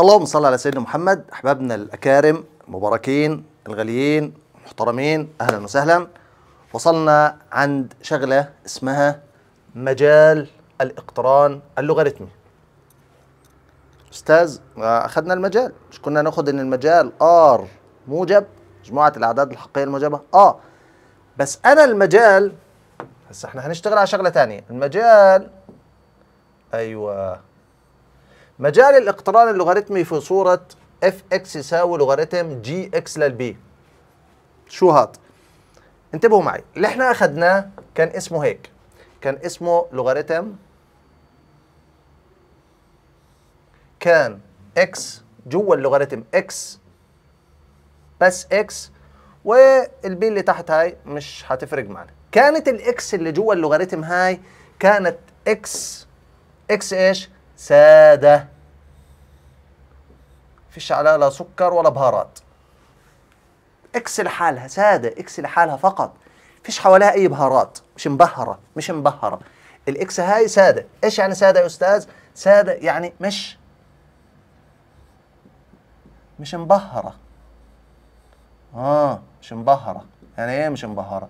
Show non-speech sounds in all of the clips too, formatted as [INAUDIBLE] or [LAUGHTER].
اللهم صل على سيدنا محمد احبابنا الاكارم المباركين الغاليين المحترمين اهلا وسهلا وصلنا عند شغله اسمها مجال الاقتران اللوغاريتمي استاذ اخذنا المجال مش كنا ناخد ان المجال ار موجب مجموعه الاعداد الحقيقيه الموجبه اه بس انا المجال هسه احنا هنشتغل على شغله ثانيه المجال ايوه مجال الاقتران اللوغاريتمي في صوره اف اكس يساوي لوغاريتم جي اكس للبي شو هاد انتبهوا معي اللي احنا اخذناه كان اسمه هيك كان اسمه لوغاريتم كان اكس جوا اللوغاريتم اكس بس اكس والبي اللي تحت هاي مش هتفرق معنا كانت الاكس اللي جوه اللوغاريتم هاي كانت اكس اكس ايش؟ ساده فيش عليها لا سكر ولا بهارات اكس لحالها ساده اكس لحالها فقط فيش حواليها اي بهارات مش مبهره مش مبهره الاكس هاي ساده ايش يعني ساده يا استاذ ساده يعني مش مش مبهره اه مش مبهره يعني ايه مش مبهره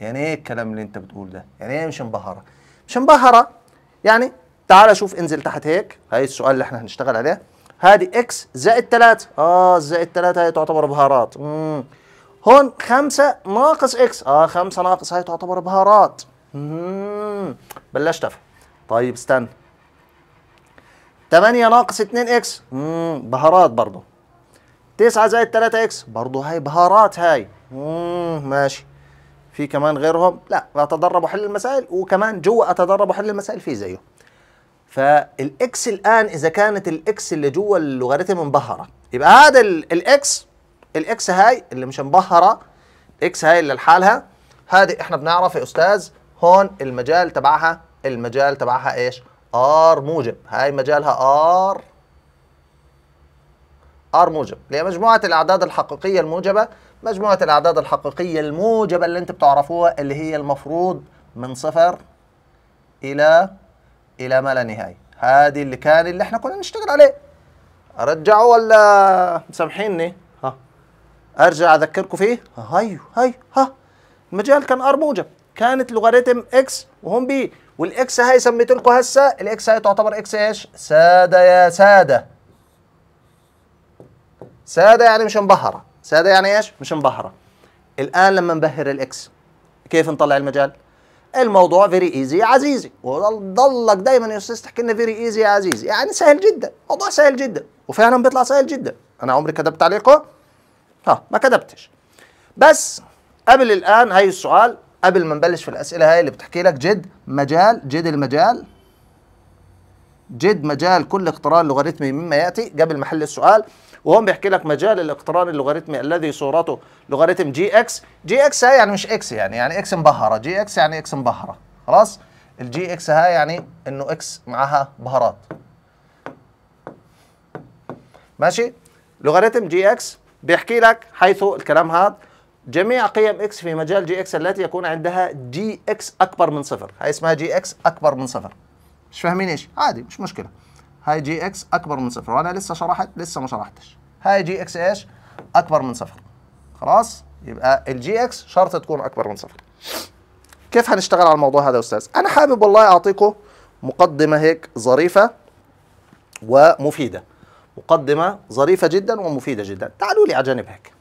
يعني ايه الكلام اللي انت بتقول ده يعني ايه مش مبهره مش مبهره يعني تعال شوف انزل تحت هيك هاي السؤال اللي احنا هنشتغل عليه هذه اكس زائد 3 اه زائد 3 هي تعتبر بهارات امم هون 5 ناقص اكس اه 5 ناقص هاي تعتبر بهارات امم بلشت افهم طيب استنى 8 ناقص 2 اكس امم بهارات برضه 9 زائد 3 اكس برضه هاي بهارات هاي امم ماشي في كمان غيرهم لا اتدرب وحل المسائل وكمان جوا اتدرب وحل المسائل في زيه فالاكس الان اذا كانت الاكس اللي جوا اللوغاريتم مبهره يبقى هذا الاكس الاكس هاي اللي مش مبهره الاكس هاي اللي لحالها هذه احنا بنعرف يا استاذ هون المجال تبعها المجال تبعها ايش ار موجب هاي مجالها ار ار موجب اللي هي مجموعه الاعداد الحقيقيه الموجبه مجموعة الأعداد الحقيقية الموجبة اللي أنت بتعرفوها اللي هي المفروض من صفر إلى إلى ما لا نهاية هذه اللي كان اللي احنا كنا نشتغل عليه أرجعه ولا سامحيني ها أرجع أذكركم فيه هاي هاي ها المجال كان ار موجب كانت لوغاريتم اكس وهم بي والاكس هاي سميت لكم هسه الاكس هاي تعتبر اكس ايش؟ ساده يا ساده ساده يعني مش مبهره ساده يعني ايش؟ مش مبهره. الان لما نبهر الاكس كيف نطلع المجال؟ الموضوع فيري ايزي يا عزيزي وضلك دايما يا استاذ تحكي لنا فيري ايزي يا عزيزي يعني سهل جدا موضوع سهل جدا وفعلا بيطلع سهل جدا انا عمري كتبت تعليقه ها ما كتبتش بس قبل الان هي السؤال قبل ما نبلش في الاسئله هاي اللي بتحكي لك جد مجال جد المجال جد مجال كل اقتران لوغاريتمي مما ياتي قبل محل السؤال وهون بيحكي لك مجال الاقتران اللوغاريتمي الذي صورته لوغاريتم جي اكس جي اكس هاي يعني مش اكس يعني يعني اكس مبهره جي اكس يعني اكس مبهره خلاص الجي اكس هاي يعني انه اكس معها بهارات ماشي لوغاريتم جي اكس بيحكي لك حيث الكلام هذا جميع قيم اكس في مجال جي اكس التي يكون عندها جي اكس اكبر من صفر هاي اسمها جي اكس اكبر من صفر مش فاهمين ايش عادي مش مشكله هاي جي اكس اكبر من صفر وانا لسه شرحت لسه ما شرحتش هاي جي اكس ايش اكبر من صفر خلاص يبقى الجي اكس شرط تكون اكبر من صفر كيف هنشتغل على الموضوع هذا يا استاذ انا حابب والله اعطيكم مقدمه هيك ظريفه ومفيده مقدمه ظريفه جدا ومفيده جدا تعالوا لي على جنب هيك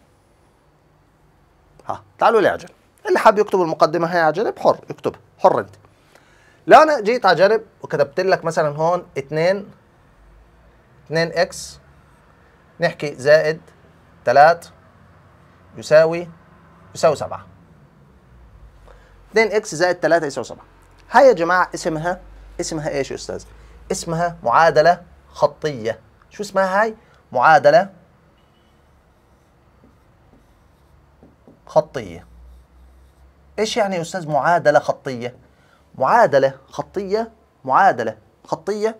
ها تعالوا لي على جنب اللي حابب يكتب المقدمه هي على جنب حر اكتب حر انت لو انا جيت على جنب وكتبت لك مثلا هون 2 2x نحكي زائد 3 يساوي يساوي 7 2x زائد 3 يساوي 7 هاي يا جماعه اسمها اسمها ايش يا استاذ اسمها معادله خطيه شو اسمها هاي معادله خطيه ايش يعني يا استاذ معادله خطيه معادله خطيه معادله خطيه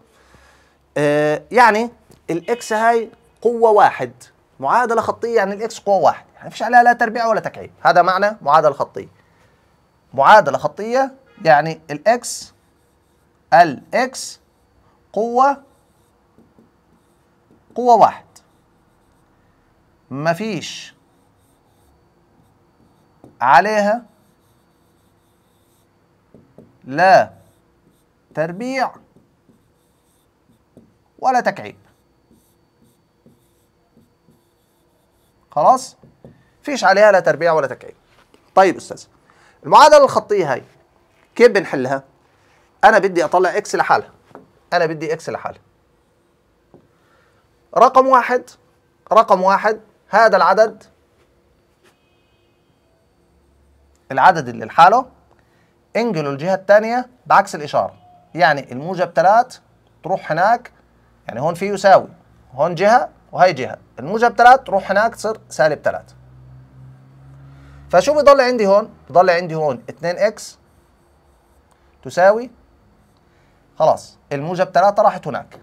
آه، يعني الاكس هاي قوه واحد معادله خطيه يعني الاكس قوه واحد يعني فيش عليها لا تربيع ولا تكعيب هذا معنى معادله خطيه معادله خطيه يعني الاكس الاكس قوه قوه واحد ما فيش عليها لا تربيع ولا تكعيب خلاص فيش عليها لا تربيع ولا تكعيب طيب استاذ المعادله الخطيه هاي كيف بنحلها انا بدي اطلع اكس لحالها انا بدي اكس لحالها رقم واحد رقم واحد هذا العدد العدد اللي لحاله انقله الجهه الثانيه بعكس الاشاره يعني الموجب 3 تروح هناك يعني هون في يساوي هون جهه وهي جهه الموجب 3 تروح هناك تصير سالب 3 فشو بضل عندي هون بضل عندي هون 2x تساوي خلاص الموجب 3 راحت هناك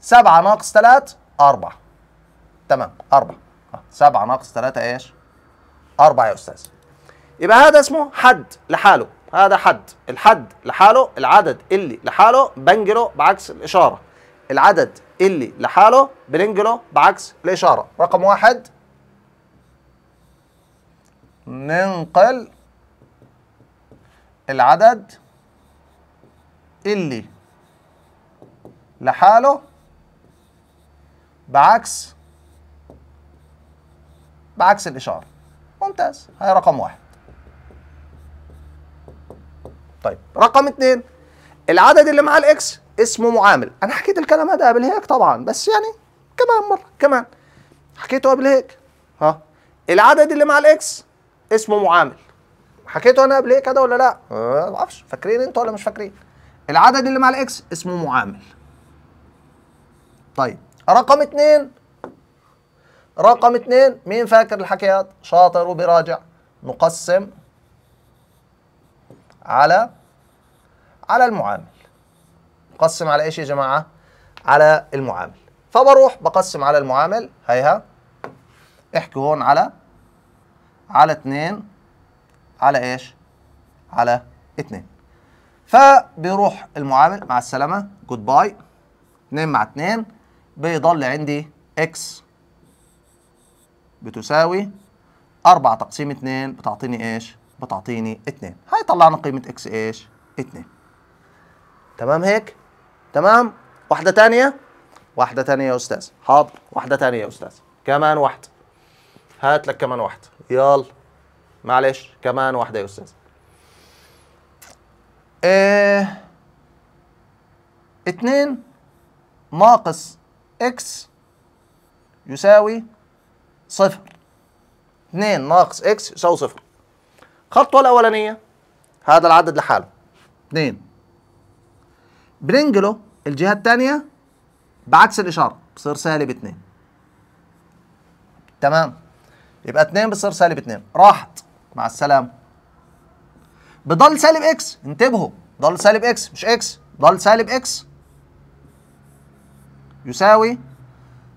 7 ناقص 3 4 تمام 4 7 آه، ناقص 3 ايش 4 يا استاذ يبقى هذا اسمه حد لحاله هذا حد الحد لحاله العدد اللي لحاله بنجله بعكس الإشارة العدد اللي لحاله بنجله بعكس الإشارة رقم واحد ننقل العدد اللي لحاله بعكس بعكس الإشارة ممتاز هاي رقم واحد طيب رقم اثنين العدد اللي معاه الاكس اسمه معامل انا حكيت الكلام هذا قبل هيك طبعا بس يعني كمان مره كمان حكيته قبل هيك ها العدد اللي مع الاكس اسمه معامل حكيته انا قبل هيك هذا ولا لا آه، ما بعرفش فاكرين انتوا ولا مش فاكرين العدد اللي مع الاكس اسمه معامل طيب رقم اثنين رقم اثنين مين فاكر الحكايات شاطر وبراجع مقسم على على المعامل مقسم على ايش يا جماعه على المعامل فبروح بقسم على المعامل هيها احكي هون على على اتنين على ايش على اتنين فبيروح المعامل مع السلامه جود باي اتنين مع اتنين بيضل عندي اكس بتساوي 4 تقسيم اتنين بتعطيني ايش بتعطيني 2 هاي طلعنا قيمة اكس ايش 2 تمام هيك تمام واحدة تانية واحدة تانية يا أستاذ حاضر واحدة تانية يا أستاذ كمان واحدة هات لك كمان واحدة يلا معلش كمان واحدة يا أستاذ ايه اثنين ناقص اكس يساوي صفر اثنين ناقص اكس يساوي صفر الخطوه الاولانيه هذا العدد لحاله 2 بننقله الجهه الثانيه بعكس الاشاره بصير سالب 2 تمام يبقى 2 بصير سالب 2 راحت مع السلامه بضل سالب اكس انتبهوا ضل سالب اكس مش اكس ضل سالب اكس يساوي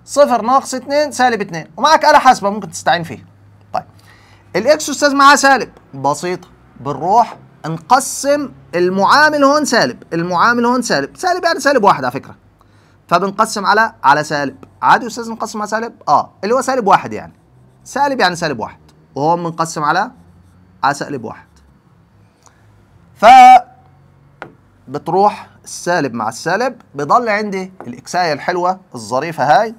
صفر ناقص 2 سالب 2 ومعك آلة حاسبة ممكن تستعين فيها طيب الاكس استاذ معاه سالب بسيطة بنروح نقسم المعامل هون سالب المعامل هون سالب سالب يعني سالب واحد على فكرة فبنقسم على على سالب عادي أستاذ نقسم على سالب اه اللي هو سالب واحد يعني سالب يعني سالب واحد وهون بنقسم على على سالب واحد ف بتروح السالب مع السالب بضل عندي الاكسايه الحلوه الظريفه هاي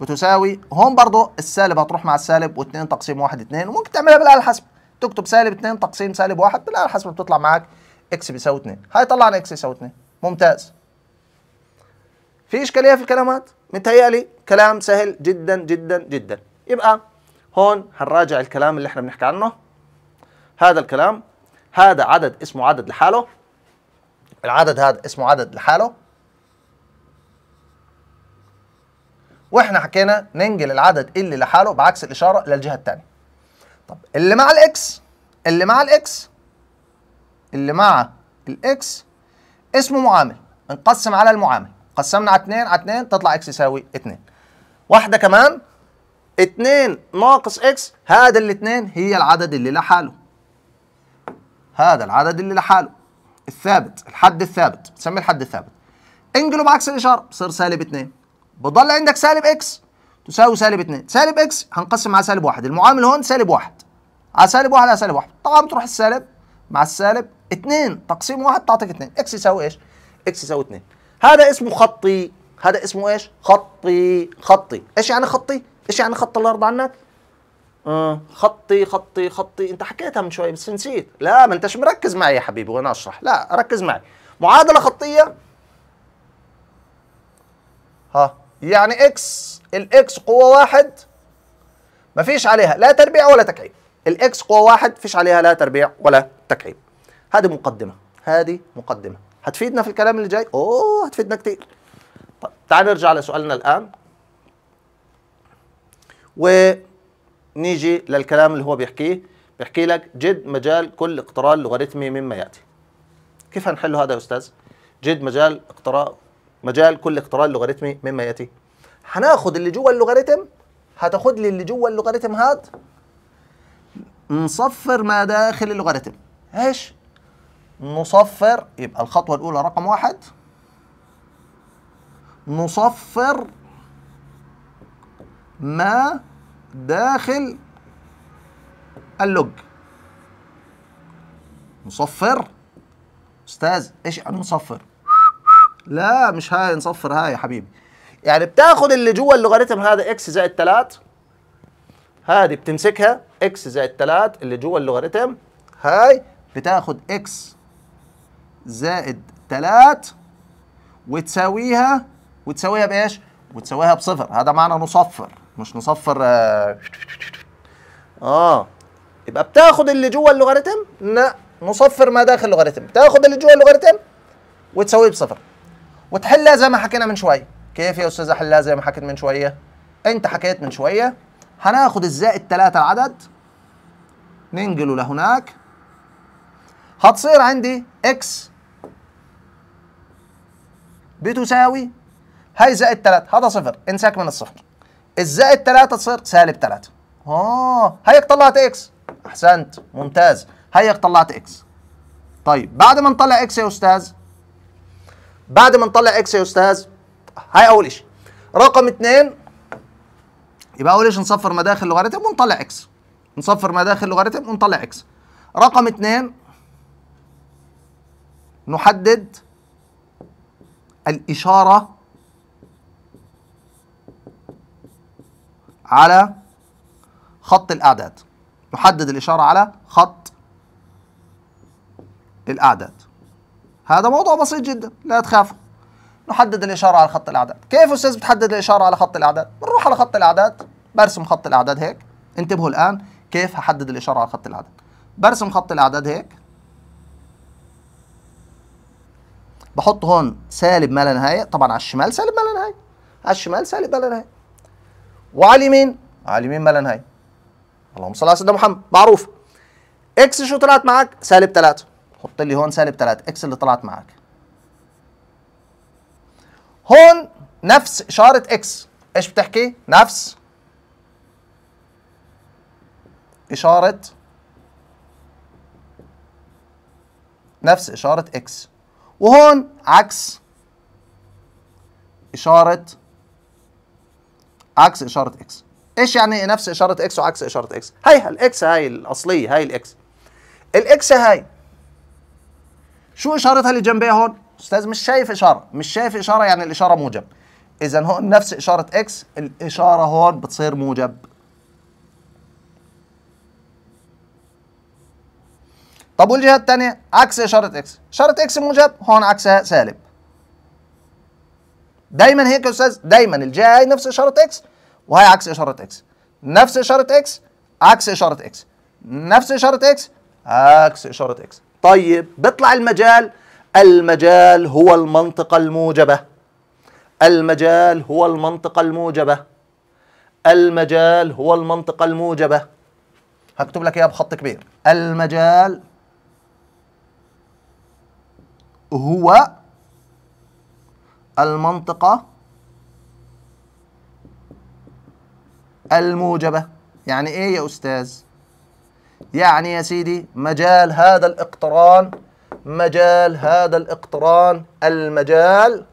بتساوي هون برضو السالب هتروح مع السالب واثنين تقسيم واحد اثنين وممكن تعملها بالاله الحسب تكتب سالب 2 تقسيم سالب 1 بالآلة حسب بتطلع معاك اكس بيساوي 2 هاي طلعنا اكس يساوي 2 ممتاز في إشكالية في الكلمات متهيألي كلام سهل جدا جدا جدا يبقى هون هنراجع الكلام اللي احنا بنحكي عنه هذا الكلام هذا عدد اسمه عدد لحاله العدد هذا اسمه عدد لحاله واحنا حكينا ننقل العدد اللي لحاله بعكس الاشاره للجهه الثانيه طب اللي مع الاكس اللي مع الاكس اللي مع الاكس اسمه معامل نقسم على المعامل قسمنا على 2 على 2 تطلع اكس يساوي 2 واحده كمان 2 ناقص اكس هذا الاثنين هي العدد اللي لحاله هذا العدد اللي لحاله الثابت الحد الثابت بتسميه الحد الثابت انقله بعكس الاشاره بصير سالب 2 بضل عندك سالب اكس تساوي سالب 2 سالب اكس هنقسم على سالب 1 المعامل هون سالب 1 على سالب 1 على سالب 1 طبعا بتروح السالب مع السالب 2 تقسيم 1 تعطيك 2 اكس يساوي ايش اكس يساوي 2 هذا اسمه خطي هذا اسمه ايش خطي خطي ايش يعني خطي ايش يعني خط الله يرضى عنك آه. خطي خطي خطي انت حكيتها من شوي بس نسيت لا ما انتش مركز معي يا حبيبي وانا اشرح لا ركز معي معادله خطيه ها يعني اكس الاكس قوه واحد مفيش عليها لا تربيع ولا تكعيب الاكس قوه واحد فيش عليها لا تربيع ولا تكعيب هذه مقدمه هذه مقدمه هتفيدنا في الكلام اللي جاي اوه هتفيدنا كتير طيب تعال نرجع لسؤالنا الان ونيجي للكلام اللي هو بيحكيه بيحكي لك جد مجال كل اقتران لوغاريتمي مما ياتي كيف هنحله هذا يا استاذ جد مجال اقتران مجال كل اقتران لوغاريتمي مما ياتي هناخد اللي جوه اللوغاريتم هتاخد لي اللي جوه اللوغاريتم هات نصفر ما داخل اللوغاريتم ايش نصفر يبقى الخطوه الاولى رقم واحد نصفر ما داخل اللوج نصفر استاذ ايش يعني نصفر لا مش هاي نصفر هاي يا حبيبي يعني بتاخد اللي جوه اللوغاريتم هذا اكس زائد 3 هذه بتمسكها اكس زائد 3 اللي جوه اللوغاريتم هاي بتاخد اكس زائد 3 وتساويها وتساويها بايش؟ وتساويها بصفر هذا معنى نصفر مش نصفر اه, آه. يبقى بتاخد اللي جوه اللوغاريتم لا نصفر ما داخل اللوغاريتم بتاخد اللي جوه اللوغاريتم وتساويه بصفر وتحلها زي ما حكينا من شويه كيف يا استاذ حلا زي ما حكيت من شويه انت حكيت من شويه هناخد الزائد 3 العدد ننقله لهناك هتصير عندي اكس بتساوي هاي زائد 3 هذا صفر انساك من الصفر الزائد 3 تصير سالب 3 اه هيك طلعت اكس احسنت ممتاز هيك طلعت اكس طيب بعد ما نطلع اكس يا استاذ بعد ما نطلع اكس يا استاذ هاي اول شيء رقم اثنين يبقى اول شيء نصفر مداخل لوغاريتم ونطلع اكس نصفر مداخل لوغاريتم ونطلع اكس رقم اثنين نحدد الاشاره على خط الاعداد نحدد الاشاره على خط الاعداد هذا موضوع بسيط جدا لا تخافوا نحدد الإشارة على خط الأعداد كيف أستاذ بتحدد الإشارة على خط الأعداد؟ بنروح على خط الأعداد برسم خط الأعداد هيك انتبهوا الآن كيف هحدد الإشارة على خط الأعداد برسم خط الأعداد هيك بحط هون سالب ما لا نهاية طبعا على الشمال سالب ما لا نهاية على الشمال سالب ما لا نهاية وعلى اليمين على اليمين ما لا نهاية اللهم صل على سيدنا محمد معروف اكس شو طلعت معك سالب 3 حط لي هون سالب 3 اكس اللي طلعت معك هون نفس إشارة إكس إيش بتحكي؟ نفس إشارة نفس إشارة إكس وهون عكس إشارة عكس إشارة إكس إيش يعني نفس إشارة إكس وعكس إشارة إكس؟ هيها الإكس هاي الأصلية هاي الإكس الإكس هاي شو إشارتها اللي جنبها هون؟ استاذ مش شايف اشاره مش شايف اشاره يعني الاشاره موجب اذا هون نفس اشاره اكس الاشاره هون بتصير موجب طب والجهه الثانيه عكس اشاره اكس اشاره اكس موجب هون عكسها سالب دايما هيك يا استاذ دايما الجهه هي نفس اشاره اكس وهي عكس اشاره اكس نفس اشاره اكس عكس اشاره اكس نفس اشاره اكس عكس اشاره اكس طيب بيطلع المجال المجال هو المنطقة الموجبة المجال هو المنطقة الموجبة المجال هو المنطقة الموجبة هكتب لك اياها بخط كبير المجال هو المنطقة الموجبة يعني ايه يا استاذ يعني يا سيدي مجال هذا الاقتران مجال هذا الاقتران المجال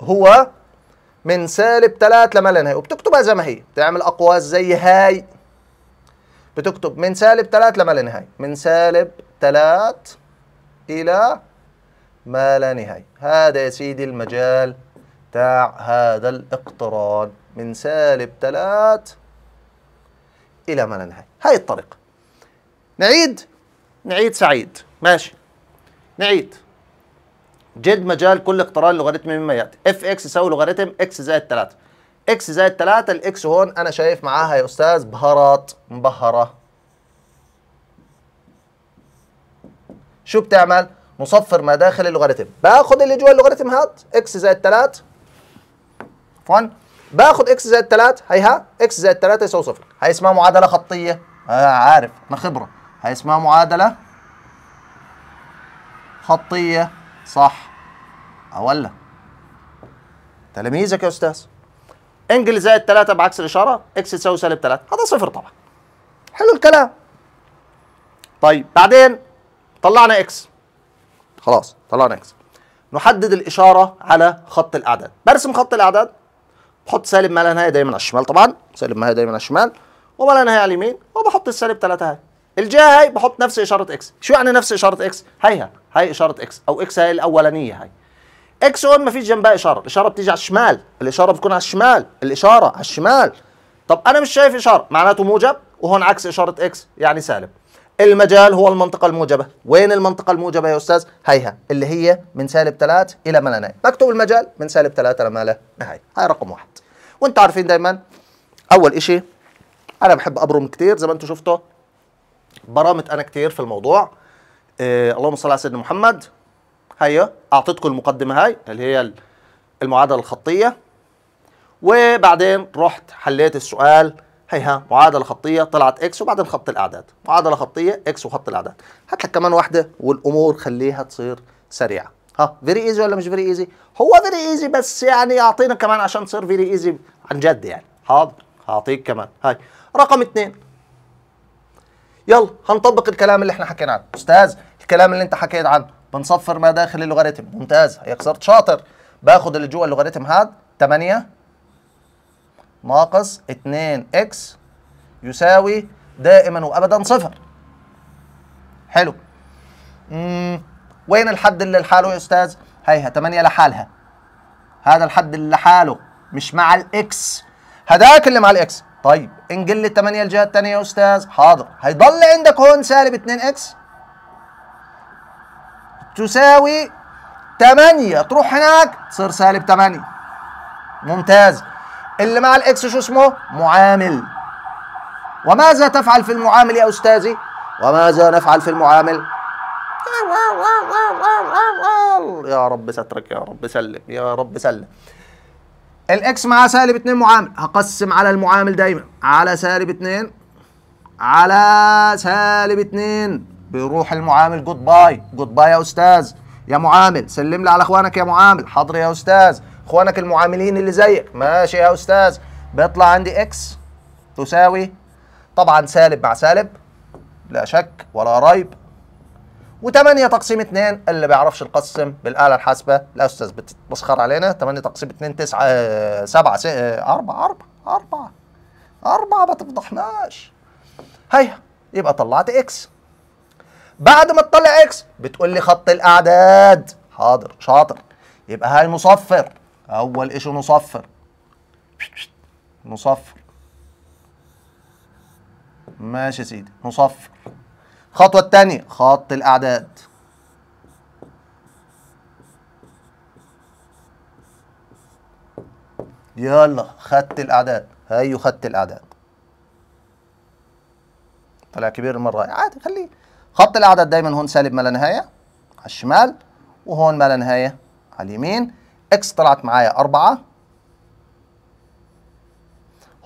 هو من سالب 3 لما لا نهايه وبتكتبها زي ما هي بتعمل اقواس زي هاي بتكتب من سالب 3 لما لا نهايه من سالب 3 الى ما لا نهايه هذا يا سيدي المجال تاع هذا الاقتران من سالب 3 الى ما لا نهايه هاي الطريقه نعيد نعيد سعيد ماشي نعيد جد مجال كل اقتران لوغاريتم مما ياتي اف اكس يساوي لوغاريتم اكس زائد 3 اكس زائد 3 الاكس هون انا شايف معاها يا استاذ بهارات مبهره شو بتعمل مصفر ما داخل اللوغاريتم باخد اللي جوا اللوغاريتم هات اكس زائد 3 عفوا باخد اكس زائد 3 هيها اكس زائد 3 يساوي صفر هي اسمها معادله خطيه آه عارف انا خبره هي اسمها معادلة خطية صح أولا تلاميذك يا أستاذ انجل زائد 3 بعكس الإشارة اكس تساوي سالب 3 هذا صفر طبعا حلو الكلام طيب بعدين طلعنا اكس خلاص طلعنا اكس نحدد الإشارة على خط الأعداد برسم خط الأعداد بحط سالب ما لا نهاية دايما على الشمال طبعا سالب ما لا نهاية دايما على الشمال وما لا نهاية على اليمين وبحط السالب 3 هاي الجهه هاي بحط نفس اشاره اكس شو يعني نفس اشاره اكس هيها هاي اشاره اكس او اكس هاي الاولانيه هاي اكس اون ما فيش جنبها اشاره الاشاره بتيجي على الشمال الاشاره بتكون على الشمال الاشاره على الشمال طب انا مش شايف اشاره معناته موجب وهون عكس اشاره اكس يعني سالب المجال هو المنطقة الموجبة، وين المنطقة الموجبة يا أستاذ؟ هيها اللي هي من سالب 3 إلى ما لا نهاية، بكتب المجال من سالب 3 إلى ما لا نهاية، هاي رقم واحد. وأنتم عارفين دايماً أول إشي أنا بحب أبرم كثير زي ما انتم شفتوا برامت انا كتير في الموضوع إيه اللهم صل على سيدنا محمد هيا اعطيتكم المقدمه هاي اللي هي المعادله الخطيه وبعدين رحت حليت السؤال هيها معادله خطيه طلعت اكس وبعدين خط الاعداد معادله خطيه اكس وخط الاعداد هات لك كمان واحده والامور خليها تصير سريعه ها فيري ايزي ولا مش فيري ايزي هو فيري ايزي بس يعني اعطينا كمان عشان تصير فيري ايزي عن جد يعني حاضر هعطيك كمان هاي رقم اثنين يلا هنطبق الكلام اللي احنا حكينا عنه استاذ الكلام اللي انت حكيت عنه بنصفر ما داخل اللوغاريتم ممتاز هيك صرت شاطر باخد اللي جوه اللوغاريتم هاد 8 ناقص 2 اكس يساوي دائما وابدا صفر حلو امم وين الحد اللي لحاله يا استاذ هيها 8 لحالها هذا الحد اللي لحاله مش مع الاكس هداك اللي مع الاكس طيب انجل لي 8 الجهه الثانيه يا استاذ حاضر هيضل عندك هون سالب 2 اكس تساوي 8 تروح هناك تصير سالب 8 ممتاز اللي مع الاكس شو اسمه معامل وماذا تفعل في المعامل يا استاذي وماذا نفعل في المعامل يا رب سترك يا رب سلم يا رب سلم الاكس معاه سالب 2 معامل هقسم على المعامل دايما على سالب 2 على سالب 2 بيروح المعامل جود باي جود باي يا استاذ يا معامل سلم لي على اخوانك يا معامل حاضر يا استاذ اخوانك المعاملين اللي زيك ماشي يا استاذ بيطلع عندي اكس تساوي طبعا سالب مع سالب لا شك ولا ريب و8 تقسيم 2 اللي بيعرفش يقسم بالاله الحاسبه لا استاذ بتسخر علينا 8 تقسيم 2 9 7 4 4 4 4 ما تفضحناش هيا يبقى طلعت اكس بعد ما تطلع اكس بتقول لي خط الاعداد حاضر شاطر يبقى هاي مصفر اول شيء نصفر نصفر ماشي يا سيدي نصفر الخطوة الثانية خط الأعداد يلا خدت الأعداد هيو خدت الأعداد طلع كبير المرة عادي خليه خط الأعداد دايما هون سالب ما لا نهاية على الشمال وهون ما لا نهاية على اليمين اكس طلعت معايا أربعة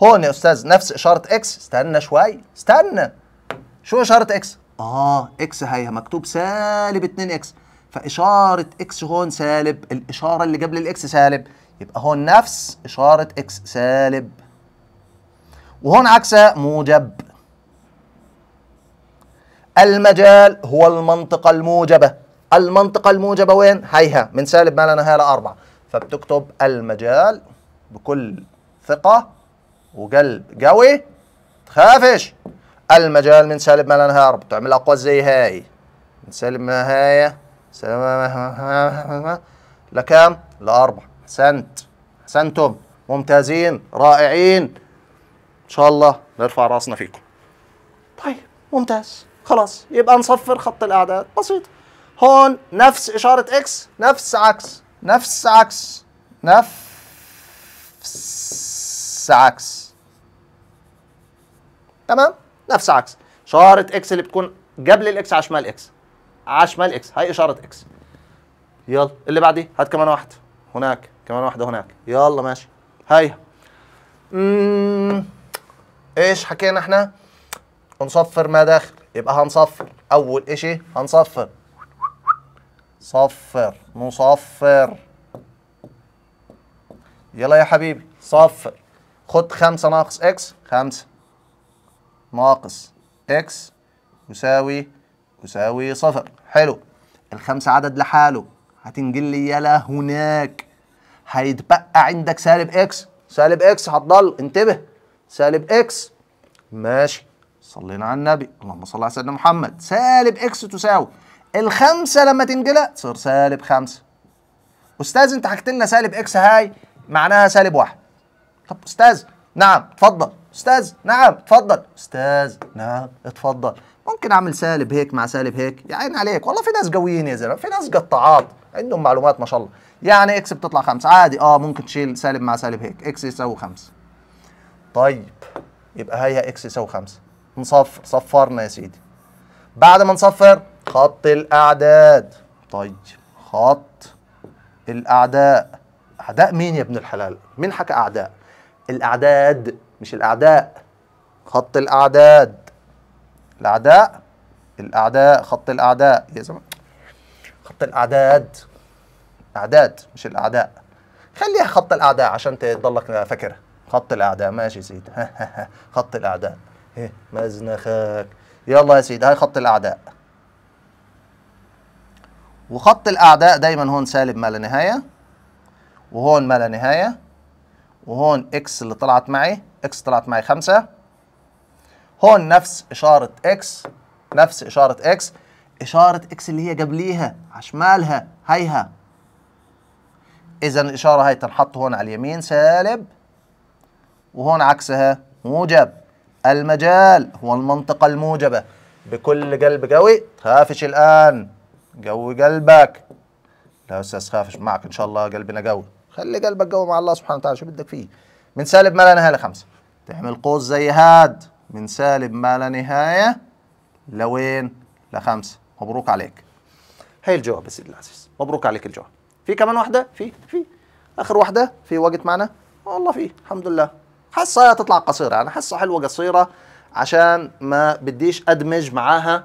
هون يا أستاذ نفس إشارة اكس استنى شوي استنى شو إشارة اكس؟ اه اكس هي مكتوب سالب 2 اكس فاشاره اكس هون سالب الاشاره اللي قبل الاكس سالب يبقى هون نفس اشاره اكس سالب وهون عكسها موجب المجال هو المنطقه الموجبه المنطقه الموجبه وين هيها من سالب ما لا نهايه لاربعه فبتكتب المجال بكل ثقه وقلب قوي تخافش المجال من سالب ما لا نهار تعمل اقوى زي هاي من سالب ما هاي سالب ما لكام لاربع احسنت احسنتم ممتازين رائعين ان شاء الله نرفع راسنا فيكم طيب ممتاز خلاص يبقى نصفر خط الاعداد بسيط هون نفس اشاره اكس نفس عكس نفس عكس نفس عكس تمام نفس عكس شاره اكس اللي بتكون قبل الاكس على شمال اكس على شمال اكس هي اشاره اكس يلا اللي بعديه هات كمان واحده هناك كمان واحده هناك يلا ماشي هاي ايش حكينا احنا نصفر ما داخل يبقى هنصفر اول اشي هنصفر صفر نصفر يلا يا حبيبي صفر خد خمسة ناقص اكس خمسة ناقص اكس يساوي يساوي صفر حلو الخمسة عدد لحاله هتنجل لي يلا هناك هيتبقى عندك سالب اكس سالب اكس هتضل انتبه سالب اكس ماشي صلينا على النبي اللهم صل على سيدنا محمد سالب اكس تساوي الخمسة لما تنجلها تصير سالب خمسة استاذ انت حكيت لنا سالب اكس هاي معناها سالب واحد طب استاذ نعم اتفضل استاذ نعم اتفضل استاذ نعم اتفضل ممكن اعمل سالب هيك مع سالب هيك يا عيني عليك والله في ناس قويين يا زلمه في ناس قطاعات عندهم معلومات ما شاء الله يعني اكس بتطلع خمسة عادي اه ممكن تشيل سالب مع سالب هيك اكس يساوي خمسة طيب يبقى هيها اكس يساوي خمسة نصفر صفرنا يا سيدي بعد ما نصفر خط الاعداد طيب خط الاعداء اعداء مين يا ابن الحلال مين حكى اعداء الاعداد مش الاعداء خط الاعداد الاعداء الاعداء خط الاعداء يا زلمه خط الاعداد اعداد مش الاعداء خليها خط الاعداء عشان تضلك فاكرها خط الاعداء ماشي يا سيدي [LAUGHS] خط الاعداء إيه، مزنخك يلا يا سيدي هاي خط الاعداء وخط الاعداء دايما هون سالب ما لا نهايه وهون ما لا نهايه وهون اكس اللي طلعت معي اكس طلعت معي 5 هون نفس اشاره اكس نفس اشاره اكس اشاره اكس اللي هي قبليها عشمالها هيها اذا الاشاره هاي تنحط هون على اليمين سالب وهون عكسها موجب المجال هو المنطقه الموجبه بكل قلب قوي خافش الان قوي قلبك لا استاذ خافش معك ان شاء الله قلبنا قوي خلي قلبك قوي مع الله سبحانه وتعالى شو بدك فيه من سالب ما لا نهايه لخمسه تعمل قوس زي هاد من سالب ما لا نهايه لوين لخمسه مبروك عليك هي الجواب يا سيدي العزيز مبروك عليك الجواب في كمان واحده في في اخر واحده في وقت معنا والله في الحمد لله حصة تطلع قصيره انا حصة حلوه قصيره عشان ما بديش ادمج معاها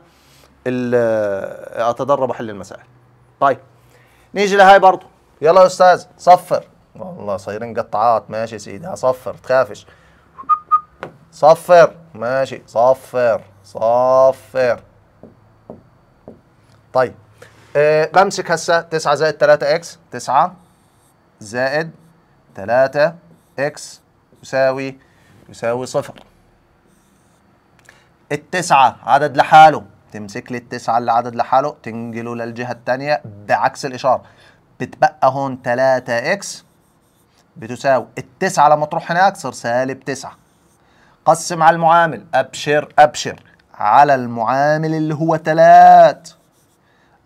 اتدرب احل المسائل طيب نيجي لهاي برضه يلا يا استاذ صفر والله صايرين قطعات ماشي سيدي هصفر تخافش صفر ماشي صفر صفر طيب أه بمسك هسه 9 زائد 3 اكس 9 زائد 3 اكس يساوي يساوي صفر التسعة عدد لحاله تمسك لي التسعة اللي عدد لحاله تنقله للجهة الثانية بعكس الإشارة بتبقى هون 3 اكس بتساوي التسعة لما تروح هنا اكسر سالب تسعة قسم على المعامل ابشر ابشر على المعامل اللي هو تلات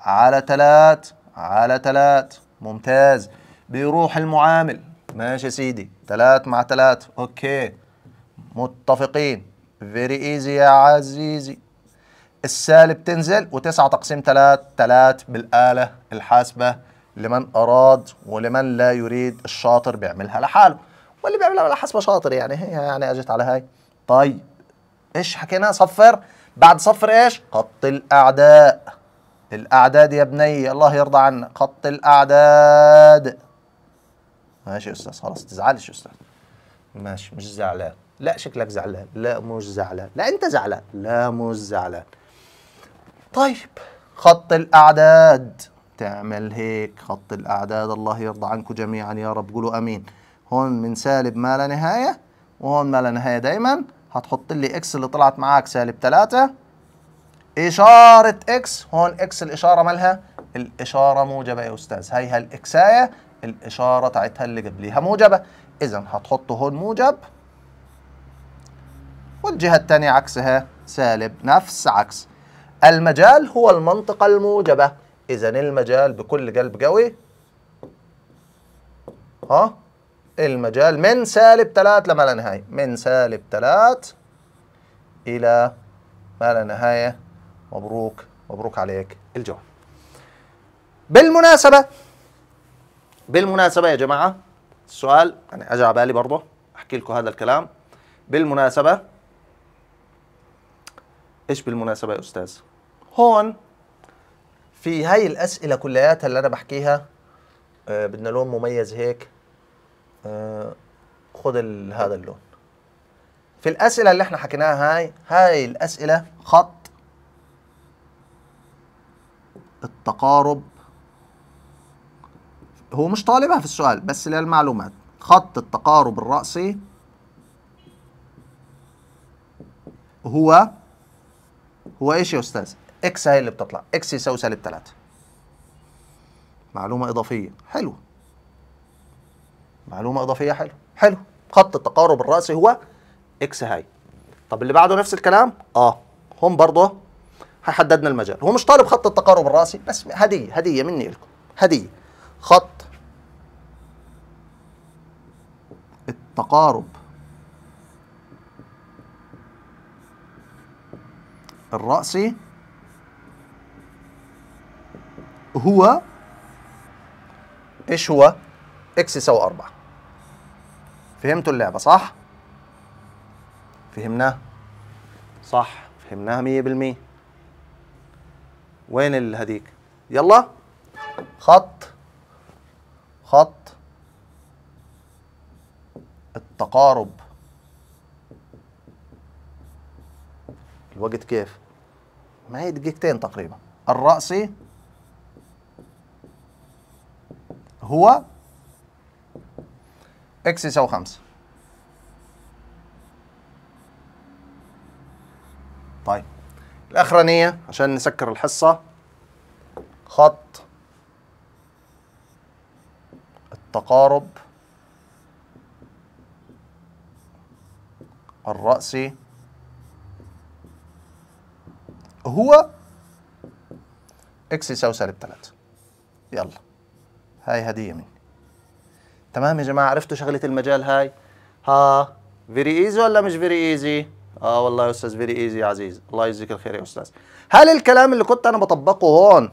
على تلات على تلات ممتاز بيروح المعامل ماشي سيدي تلات مع تلات اوكي متفقين فيري ايزي يا عزيزي السالب تنزل وتسعة تقسيم تلات تلات بالآلة الحاسبة لمن اراد ولمن لا يريد الشاطر بيعملها لحاله واللي بيعملها على حسب شاطر يعني هي يعني اجت على هاي طيب ايش حكينا صفر بعد صفر ايش خط الاعداء الاعداد يا بني الله يرضى عنك خط الاعداد ماشي يا استاذ خلاص تزعلش يا استاذ ماشي مش زعلان لا شكلك زعلان لا مش زعلان لا انت زعلان لا مش زعلان طيب خط الاعداد تعمل هيك خط الأعداد الله يرضى عنكم جميعا يا رب قولوا أمين هون من سالب ما لا نهاية وهون ما لا نهاية دايما هتحط لي إكس اللي طلعت معاك سالب ثلاثة إشارة إكس هون إكس الإشارة مالها الإشارة موجبة يا أستاذ هيها الإكساية الإشارة تاعتها اللي قبليها موجبة إذا هتحط هون موجب والجهة الثانية عكسها سالب نفس عكس المجال هو المنطقة الموجبة إذا المجال بكل قلب قوي ها المجال من سالب 3 لما لا نهاية من سالب 3 إلى ما لا نهاية مبروك مبروك عليك الجواب بالمناسبة بالمناسبة يا جماعة السؤال يعني اجى على بالي برضه أحكي لكم هذا الكلام بالمناسبة إيش بالمناسبة يا أستاذ هون في هاي الاسئله كلياتها اللي انا بحكيها آه بدنا لون مميز هيك آه خذ هذا اللون في الاسئله اللي احنا حكيناها هاي هاي الاسئله خط التقارب هو مش طالبها في السؤال بس للمعلومات خط التقارب الرأسي هو هو ايش يا استاذ اكس هي اللي بتطلع اكس يساوي سالب 3 معلومه اضافيه حلوه معلومه اضافيه حلوه حلو خط التقارب الرأسي هو اكس هاي طب اللي بعده نفس الكلام اه هم برضه هيحددنا المجال هو مش طالب خط التقارب الرأسي بس هديه هديه مني لكم هديه خط التقارب الرأسي هو ايش هو؟ اكس يساوي 4 فهمتوا اللعبه صح؟ فهمناها صح فهمناها 100% وين الهديك؟ يلا خط خط التقارب الوقت كيف؟ ما هي دقيقتين تقريبا الرأسي هو اكس يساوي 5 طيب الاخرانيه عشان نسكر الحصه خط التقارب الرأسي هو اكس يساوي سالب 3 يلا هاي هدية مني تمام يا جماعة عرفتوا شغلة المجال هاي ها فيري ايزي ولا مش فيري ايزي اه والله يا استاذ فيري ايزي يا عزيز الله يجزيك الخير يا استاذ هل الكلام اللي كنت انا بطبقه هون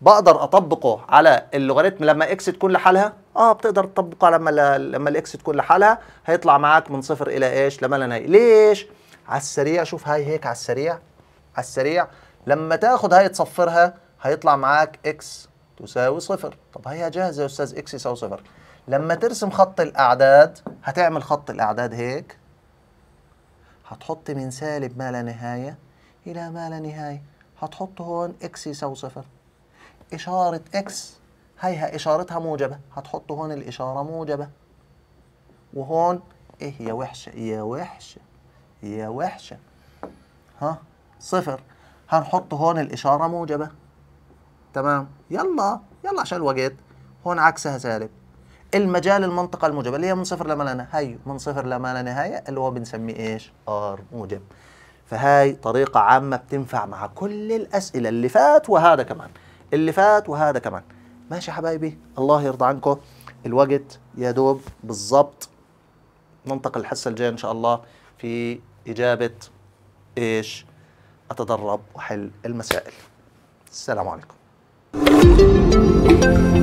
بقدر اطبقه على اللوغاريتم لما اكس تكون لحالها اه بتقدر تطبقه لما لما الاكس تكون لحالها هيطلع معاك من صفر الى ايش لما لا نهايه ليش على السريع شوف هاي هيك على السريع على السريع لما تاخد هاي تصفرها هيطلع معاك اكس تساوي صفر طب هي جاهزه يا استاذ اكس يساوي صفر لما ترسم خط الاعداد هتعمل خط الاعداد هيك هتحط من سالب ما لا نهايه الى ما لا نهايه هتحط هون اكس يساوي صفر اشاره اكس هيها اشارتها موجبه هتحط هون الاشاره موجبه وهون ايه يا وحشه يا وحشه يا وحشه ها صفر هنحط هون الاشاره موجبه تمام يلا يلا عشان الوقت هون عكسها سالب المجال المنطقة الموجبة اللي هي من صفر لما لا نهاية من صفر لما لا نهاية اللي هو بنسميه ايش؟ ار موجب فهاي طريقة عامة بتنفع مع كل الأسئلة اللي فات وهذا كمان اللي فات وهذا كمان ماشي حبايبي الله يرضى عنكم الوقت يا دوب بالظبط ننتقل الحصة الجاية إن شاء الله في إجابة إيش أتدرب وحل المسائل السلام عليكم Thank you.